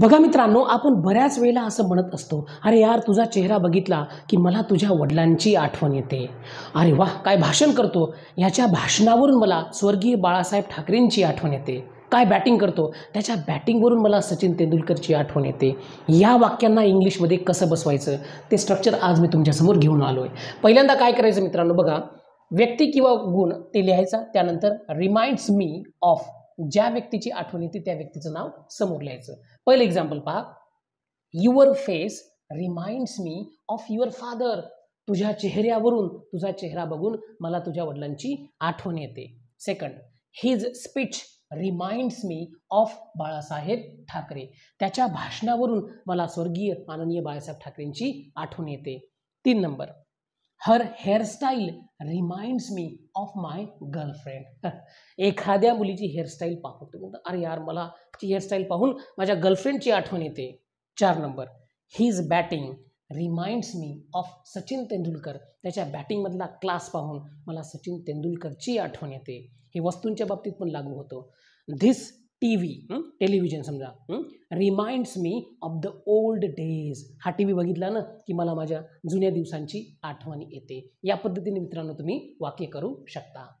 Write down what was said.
बघा मित्रांनो आपण बऱ्याच वेळेला असं म्हणत असतो अरे यार तुझा चेहरा बघितला की मला तुझ्या वडिलांची आठवण येते अरे वाह काय भाषण करतो याच्या भाषणावरून मला स्वर्गीय बाळासाहेब ठाकरेंची आठवण येते काय बॅटिंग करतो त्याच्या बॅटिंगवरून मला सचिन तेंडुलकरची आठवण येते या वाक्यांना इंग्लिशमध्ये कसं बसवायचं ते स्ट्रक्चर आज मी तुमच्यासमोर घेऊन आलो आहे पहिल्यांदा काय करायचं मित्रांनो बघा व्यक्ती किंवा गुण ते लिहायचा त्यानंतर रिमाइंड्स मी ऑफ ज्या व्यक्तीची आठवण येते त्या व्यक्तीचं नाव समोर लिहायचं पहिलं एक्झाम्पल पहा your face reminds me of your father तुझ्या चेहऱ्यावरून तुझा चेहरा बघून मला तुझ्या वडिलांची आठवण येते second his speech reminds me of Balasaheb Thackeray त्याच्या भाषणावरून मला स्वर्गीय माननीय बाळासाहेब ठाकरेंची आठवण येते तीन number her hairstyle reminds me of my girlfriend एखाद्या मुलीची हेअरस्टाईल पाहून तो बोलतो अरे यार मला ती हेअरस्टाईल पाहून माझ्या गर्लफ्रेंडची आठवण येते चार number his batting reminds me of Sachin Tendulkar त्याच्या बॅटिंगमधला क्लास पाहून मला सचिन तेंडुलकरची आठवण येते हे वस्तूंच्या बाबतीत पण लागू होतं धिस टी व्ही टेलिव्हिजन समजा reminds me of the old days हा टी व्ही बघितला ना की मला माझ्या जुन्या दिवसांची आठवण येते या पद्धतीने मित्रांनो तुम्ही वाक्य करू शकता